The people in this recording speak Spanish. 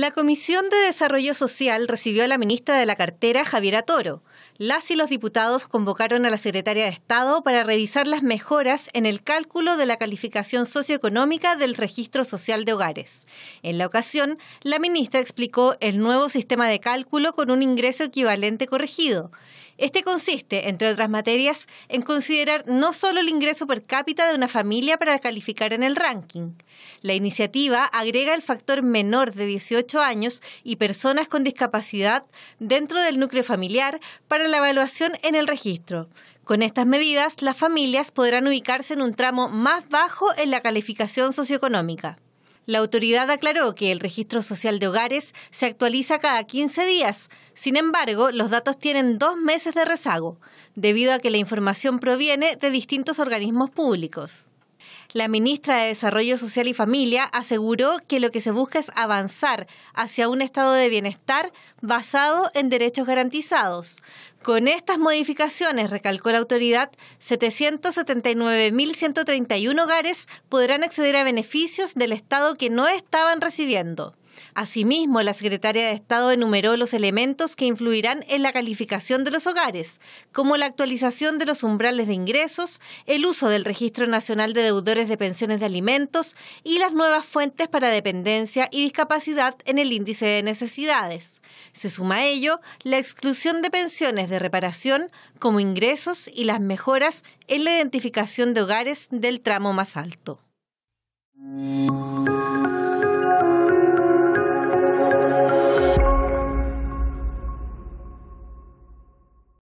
La Comisión de Desarrollo Social recibió a la ministra de la cartera, Javiera Toro. Las y los diputados convocaron a la secretaria de Estado para revisar las mejoras en el cálculo de la calificación socioeconómica del registro social de hogares. En la ocasión, la ministra explicó el nuevo sistema de cálculo con un ingreso equivalente corregido. Este consiste, entre otras materias, en considerar no solo el ingreso per cápita de una familia para calificar en el ranking. La iniciativa agrega el factor menor de 18 años y personas con discapacidad dentro del núcleo familiar para la evaluación en el registro. Con estas medidas, las familias podrán ubicarse en un tramo más bajo en la calificación socioeconómica. La autoridad aclaró que el registro social de hogares se actualiza cada 15 días. Sin embargo, los datos tienen dos meses de rezago, debido a que la información proviene de distintos organismos públicos. La ministra de Desarrollo Social y Familia aseguró que lo que se busca es avanzar hacia un estado de bienestar basado en derechos garantizados. Con estas modificaciones, recalcó la autoridad, 779.131 hogares podrán acceder a beneficios del Estado que no estaban recibiendo. Asimismo, la secretaria de Estado enumeró los elementos que influirán en la calificación de los hogares, como la actualización de los umbrales de ingresos, el uso del Registro Nacional de Deudores de Pensiones de Alimentos y las nuevas fuentes para dependencia y discapacidad en el índice de necesidades. Se suma a ello la exclusión de pensiones de reparación como ingresos y las mejoras en la identificación de hogares del tramo más alto.